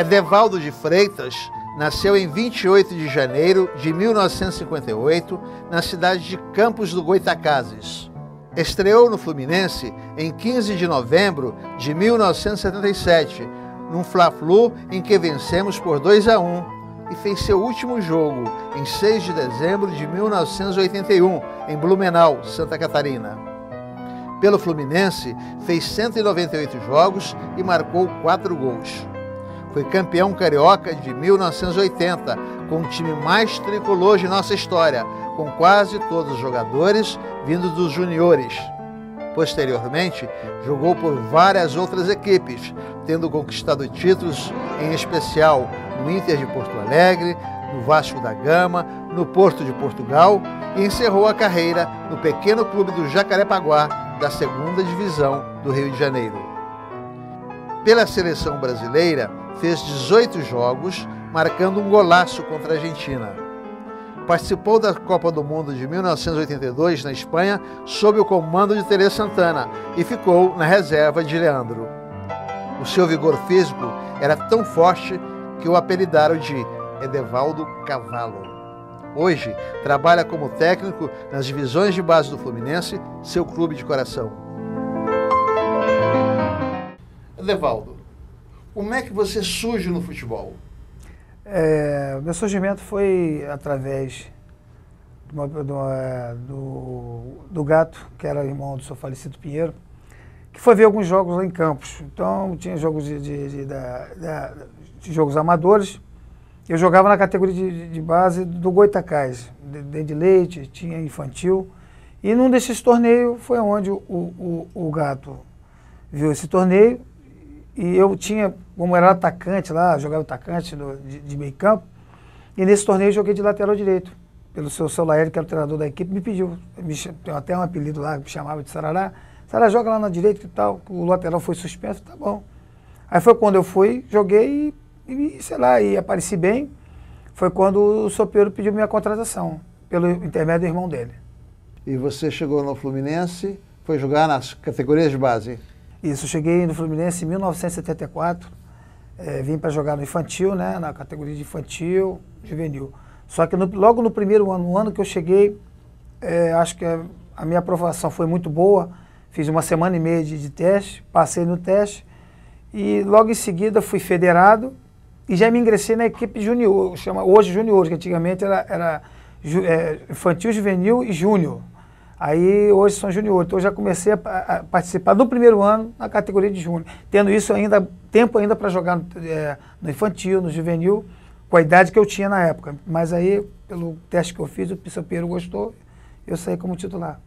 Edevaldo é de Freitas nasceu em 28 de janeiro de 1958 na cidade de Campos do Goitacazes. Estreou no Fluminense em 15 de novembro de 1977, num Fla-Flu em que vencemos por 2 a 1 e fez seu último jogo em 6 de dezembro de 1981 em Blumenau, Santa Catarina. Pelo Fluminense, fez 198 jogos e marcou 4 gols. Foi campeão carioca de 1980, com o time mais tricolor de nossa história, com quase todos os jogadores vindos dos juniores. Posteriormente, jogou por várias outras equipes, tendo conquistado títulos, em especial no Inter de Porto Alegre, no Vasco da Gama, no Porto de Portugal e encerrou a carreira no pequeno clube do Jacarepaguá, da segunda divisão do Rio de Janeiro. Pela seleção brasileira, fez 18 jogos, marcando um golaço contra a Argentina. Participou da Copa do Mundo de 1982 na Espanha, sob o comando de Tele Santana, e ficou na reserva de Leandro. O seu vigor físico era tão forte que o apelidaram de Edevaldo Cavalo. Hoje, trabalha como técnico nas divisões de base do Fluminense, seu clube de coração. Devaldo, como é que você surge no futebol? É, meu surgimento foi através do, do, do, gato, que era irmão do seu falecido Pinheiro, que foi ver alguns jogos lá em Campos. Então, tinha jogos de, de, de, de jogos amadores. Eu jogava na categoria de, base do Goitacás, de, de leite, tinha infantil. E num desses torneios foi onde o, o, o gato viu esse torneio e eu tinha, como era atacante lá, jogava atacante no, de, de, meio campo, e nesse torneio eu joguei de lateral direito. Pelo seu Solaier, que era o treinador da equipe, me pediu, me, tem até um apelido lá, me chamava de Sarará. Sarará joga lá na direita e tal, o lateral foi suspenso, tá bom. Aí foi quando eu fui, joguei e, e sei lá, e apareci bem. Foi quando o Sopeiro pediu minha contratação, pelo intermédio do irmão dele. E você chegou no Fluminense, foi jogar nas categorias de base? Isso, cheguei no Fluminense em 1974, é, eh, vim para jogar no infantil, né, na categoria de infantil, juvenil. Só que no, logo no primeiro ano, no ano que eu cheguei, é, acho que a, a, minha aprovação foi muito boa, fiz uma semana e meia de, de teste, passei no teste e logo em seguida fui federado e já me ingressei na equipe junior, chama hoje junior, que antigamente era, era ju, é, infantil, juvenil e júnior. Aí hoje são Júnior. então eu já comecei a, participar do primeiro ano na categoria de júnior, tendo isso ainda, tempo ainda para jogar no, é, no infantil, no juvenil, com a idade que eu tinha na época. Mas aí, pelo teste que eu fiz, o Pissão Pinheiro gostou, eu saí como titular.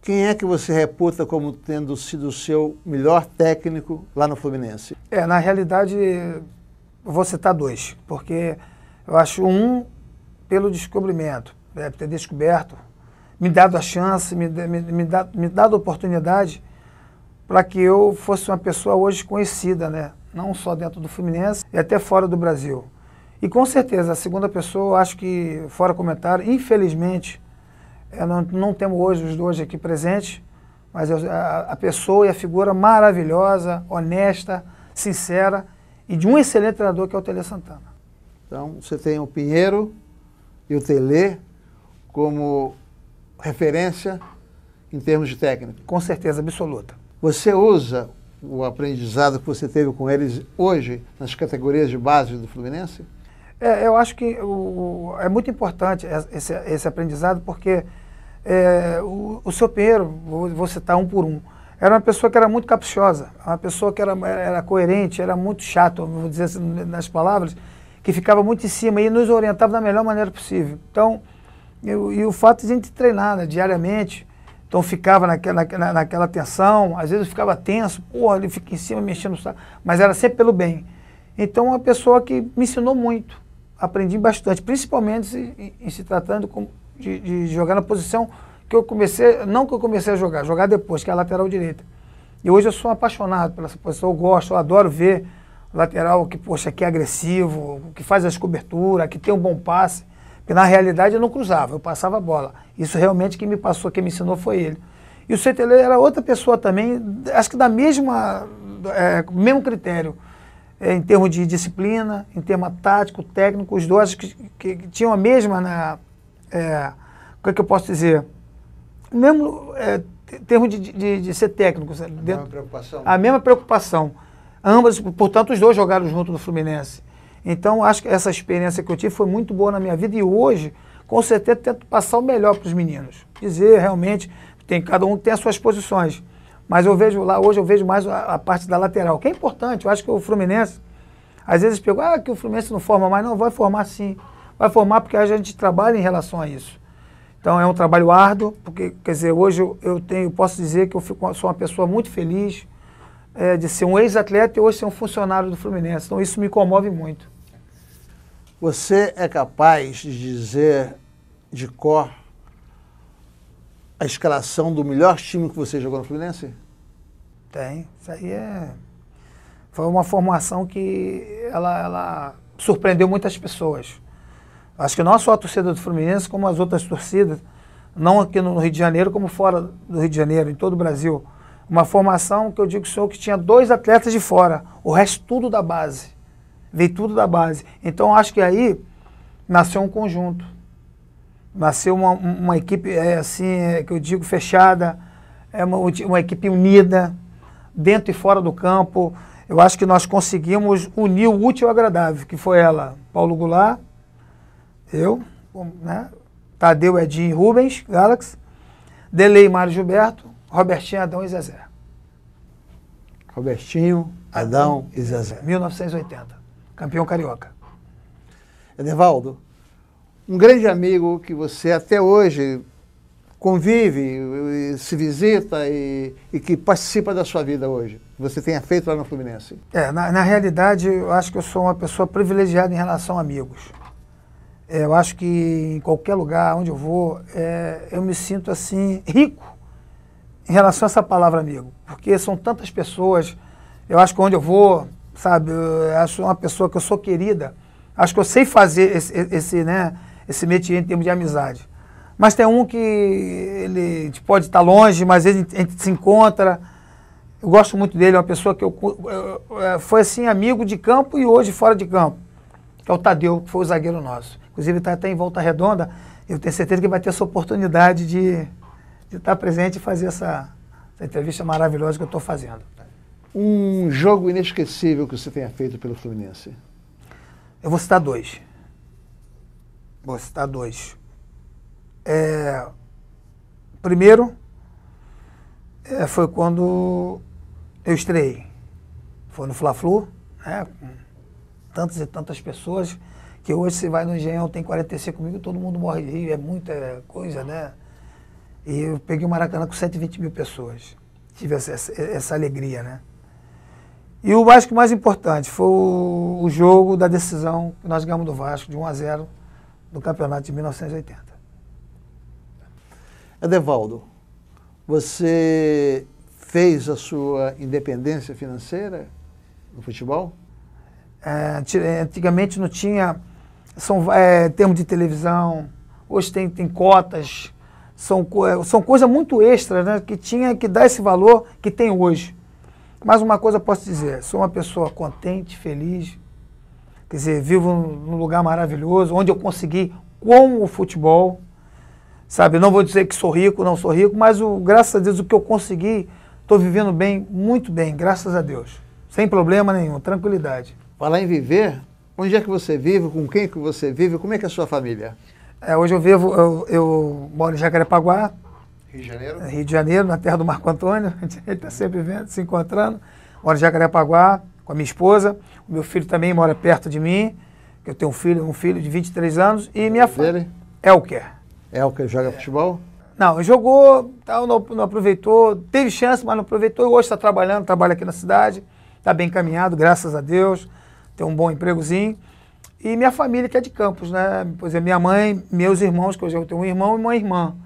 Quem é que você reputa como tendo sido o seu melhor técnico lá no Fluminense? É, na realidade, vou citar dois, porque eu acho um pelo descobrimento, é, ter descoberto me dado a chance, me, me, me, dado, me dado a oportunidade para que eu fosse uma pessoa hoje conhecida, né? não só dentro do Fluminense e até fora do Brasil. E com certeza, a segunda pessoa, acho que, fora comentário, infelizmente, eh, não, não temos hoje os dois aqui presentes, mas a, a pessoa e a figura maravilhosa, honesta, sincera e de um excelente treinador que é o Tele Santana. Então, você tem o Pinheiro e o Tele como referência em termos de técnica? Com certeza absoluta. Você usa o aprendizado que você teve com eles hoje nas categorias de base do Fluminense? É, eu acho que o, é muito importante esse, esse aprendizado porque é, o, o seu Pinheiro, vou, vou, citar um por um, era uma pessoa que era muito capciosa, uma pessoa que era, era coerente, era muito chato, vou dizer assim, nas palavras, que ficava muito em cima e nos orientava da melhor maneira possível. Então, e, e o fato de a gente treinar né, diariamente, então ficava naquela, naquela tensão, às vezes eu ficava tenso, porra, ele fica em cima mexendo no saco, mas era sempre pelo bem. Então, uma pessoa que me ensinou muito, aprendi bastante, principalmente se, em, em, se tratando de, de, jogar na posição que eu comecei, não que eu comecei a jogar, jogar depois, que é a lateral direita. E hoje eu sou apaixonado pela essa posição, eu gosto, eu adoro ver lateral que, poxa, que é agressivo, que faz as coberturas, que tem um bom passe. Porque na realidade eu não cruzava, eu passava a bola. Isso realmente que me passou, que me ensinou foi ele. E o Setele era outra pessoa também, acho que da mesma, é, mesmo critério, é, em termos de disciplina, em termos tático, técnico, os dois que, que, que tinham a mesma, na, né, é, como é que eu posso dizer, mesmo é, termo de, de, de, ser técnico, a, mesma preocupação. a mesma preocupação. Ambas, portanto, os dois jogaram junto no Fluminense. Então, acho que essa experiência que eu tive foi muito boa na minha vida e hoje, com certeza, tento passar o melhor para os meninos. Dizer realmente, tem, cada um tem as suas posições. Mas eu vejo lá, hoje eu vejo mais a, a parte da lateral, que é importante. Eu acho que o Fluminense, às vezes, pegou, ah, que o Fluminense não forma mais. Não, vai formar sim. Vai formar porque a gente trabalha em relação a isso. Então é um trabalho árduo, porque, quer dizer, hoje eu, eu tenho, posso dizer que eu fico, sou uma pessoa muito feliz é, de ser um ex-atleta e hoje ser um funcionário do Fluminense. Então isso me comove muito. Você é capaz de dizer de cor a escalação do melhor time que você jogou no Fluminense? Tem. Isso aí é. Foi uma formação que ela, ela surpreendeu muitas pessoas. Acho que não só a torcida do Fluminense, como as outras torcidas, não aqui no Rio de Janeiro, como fora do Rio de Janeiro, em todo o Brasil. Uma formação que eu digo senhor que tinha dois atletas de fora, o resto tudo da base. Veio tudo da base. Então acho que aí nasceu um conjunto. Nasceu uma, uma equipe, é, assim, é, que eu digo, fechada, é uma, uma equipe unida, dentro e fora do campo. Eu acho que nós conseguimos unir o útil ao agradável, que foi ela, Paulo Goulart, eu, né? Tadeu, Edinho e Rubens, Galaxy, Delei, Mário Gilberto, Robertinho, Adão e Zezé. Robertinho, Adão e Zezé. 1980 campeão carioca. Edevaldo, um grande amigo que você até hoje convive, se visita e, e, que participa da sua vida hoje, que você tenha feito lá no Fluminense? É, na, na realidade, eu acho que eu sou uma pessoa privilegiada em relação a amigos. É, eu acho que em qualquer lugar onde eu vou, é, eu me sinto assim, rico em relação a essa palavra amigo, porque são tantas pessoas. Eu acho que onde eu vou, sabe? Eu acho uma pessoa que eu sou querida. Acho que eu sei fazer esse, esse né, esse métier em termos de amizade. Mas tem um que ele tipo, pode estar longe, mas ele, a gente se encontra. Eu gosto muito dele, é uma pessoa que eu, é, foi assim amigo de campo e hoje fora de campo. Que é o Tadeu, que foi o zagueiro nosso. Inclusive está até em Volta Redonda. Eu tenho certeza que vai ter essa oportunidade de, de estar presente e fazer essa, essa entrevista maravilhosa que eu estou fazendo. Um jogo inesquecível que você tenha feito pelo Fluminense? Eu vou citar dois. Vou citar dois. É, primeiro, é, foi quando eu estreiei. Foi no Fla-Flu, né, com tantas e tantas pessoas, que hoje você vai no Engenhão, tem 45 comigo todo mundo morre de rir, é muita coisa, né? E eu peguei o Maracanã com 120 mil pessoas. Tive essa, essa, essa alegria, né? E o acho que mais importante foi o, o jogo da decisão que nós ganhamos do Vasco, de 1 a 0, do campeonato de 1980. Edevaldo, você fez a sua independência financeira no futebol? É, antigamente não tinha são é, termos de televisão, hoje tem, tem cotas, são, é, são coisas muito extras né, que tinha que dar esse valor que tem hoje. Mas uma coisa eu posso dizer, sou uma pessoa contente, feliz, quer dizer, vivo num lugar maravilhoso, onde eu consegui com o futebol, sabe? Não vou dizer que sou rico, não sou rico, mas o, graças a Deus o que eu consegui, estou vivendo bem, muito bem, graças a Deus. Sem problema nenhum, tranquilidade. Falar em viver, onde é que você vive, com quem que você vive, como é que é a sua família? É, hoje eu vivo, eu, eu moro em Jacarepaguá, Rio de Janeiro? Rio de Janeiro, na terra do Marco Antônio. A gente está sempre vendo, se encontrando. Moro em Jacarepaguá com a minha esposa. O meu filho também mora perto de mim. Eu tenho um filho, um filho de 23 anos. E minha é filha. Elker. Elker joga é. futebol? Não, jogou, tal, tá, não, não, aproveitou, teve chance, mas não aproveitou. E hoje está trabalhando, trabalha aqui na cidade, está bem encaminhado, graças a Deus, tem um bom empregozinho. E minha família que é de Campos, né? Por exemplo, é, minha mãe, meus irmãos, que hoje eu tenho um irmão e uma irmã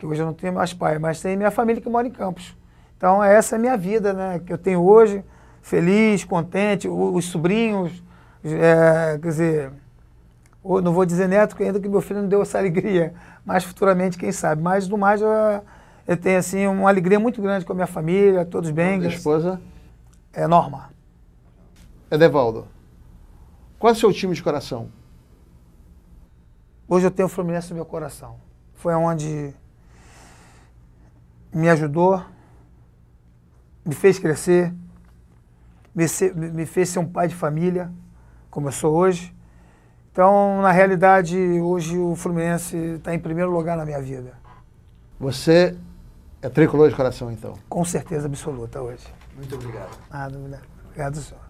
que hoje eu não tenho mais pai, mas tem minha família que mora em Campos. Então é essa é a minha vida, né? Que eu tenho hoje, feliz, contente, os sobrinhos, é, quer dizer, não vou dizer neto, que ainda que meu filho não deu essa alegria, mas futuramente, quem sabe. Mas do mais, eu, eu tenho assim, uma alegria muito grande com a minha família, todos bem. Minha esposa? É Norma. Edevaldo, é qual é o seu time de coração? Hoje eu tenho o Fluminense no meu coração. Foi onde me ajudou, me fez crescer, me, me fez ser um pai de família, como eu sou hoje. Então, na realidade, hoje o Fluminense está em primeiro lugar na minha vida. Você é tricolor de coração, então? Com certeza absoluta hoje. Muito obrigado. Ah, obrigado, senhor.